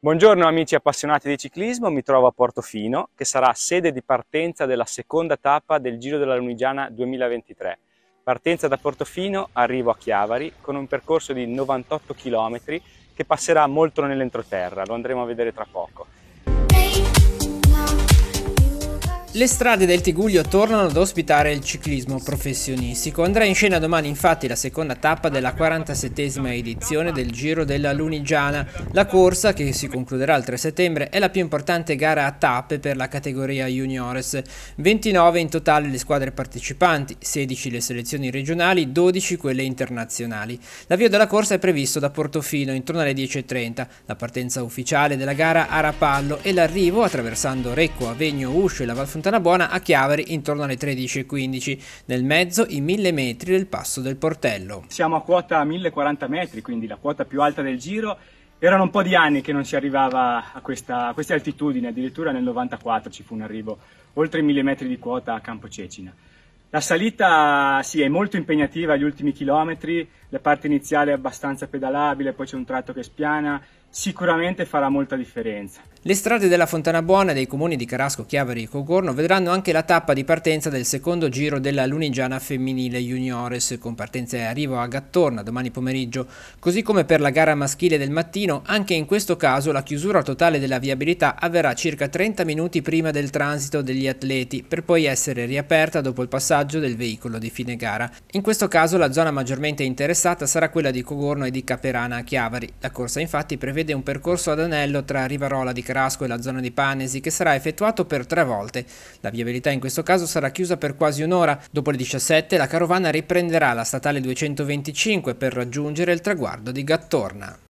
Buongiorno amici appassionati di ciclismo, mi trovo a Portofino che sarà sede di partenza della seconda tappa del Giro della Lunigiana 2023. Partenza da Portofino, arrivo a Chiavari con un percorso di 98 km che passerà molto nell'entroterra, lo andremo a vedere tra poco. Le strade del Tiguglio tornano ad ospitare il ciclismo professionistico. Andrà in scena domani infatti la seconda tappa della 47esima edizione del Giro della Lunigiana. La corsa, che si concluderà il 3 settembre, è la più importante gara a tappe per la categoria juniores. 29 in totale le squadre partecipanti, 16 le selezioni regionali, 12 quelle internazionali. L'avvio della corsa è previsto da Portofino intorno alle 10.30, la partenza ufficiale della gara a Rapallo e l'arrivo attraversando Recco, Avegno, Uscio e la Valfontana Fontana Buona a Chiavari intorno alle 13.15, nel mezzo i 1000 metri del passo del Portello. Siamo a quota 1040 metri, quindi la quota più alta del giro. Erano un po' di anni che non si arrivava a, questa, a queste altitudini, addirittura nel 94 ci fu un arrivo, oltre i 1000 metri di quota a Campo Cecina. La salita sì, è molto impegnativa agli ultimi chilometri, la parte iniziale è abbastanza pedalabile, poi c'è un tratto che spiana, sicuramente farà molta differenza. Le strade della Fontana Buona dei comuni di Carasco, Chiavari e Cogorno vedranno anche la tappa di partenza del secondo giro della Lunigiana Femminile Juniores, con partenza e arrivo a Gattorna domani pomeriggio, così come per la gara maschile del mattino, anche in questo caso la chiusura totale della viabilità avverrà circa 30 minuti prima del transito degli atleti, per poi essere riaperta dopo il passaggio del veicolo di fine gara. In questo caso la zona maggiormente interessata sarà quella di Cogorno e di Caperana a Chiavari. La corsa infatti prevede un percorso ad anello tra Rivarola di Carasco Berasco e la zona di Panesi che sarà effettuato per tre volte. La viabilità in questo caso sarà chiusa per quasi un'ora. Dopo le 17 la carovana riprenderà la statale 225 per raggiungere il traguardo di Gattorna.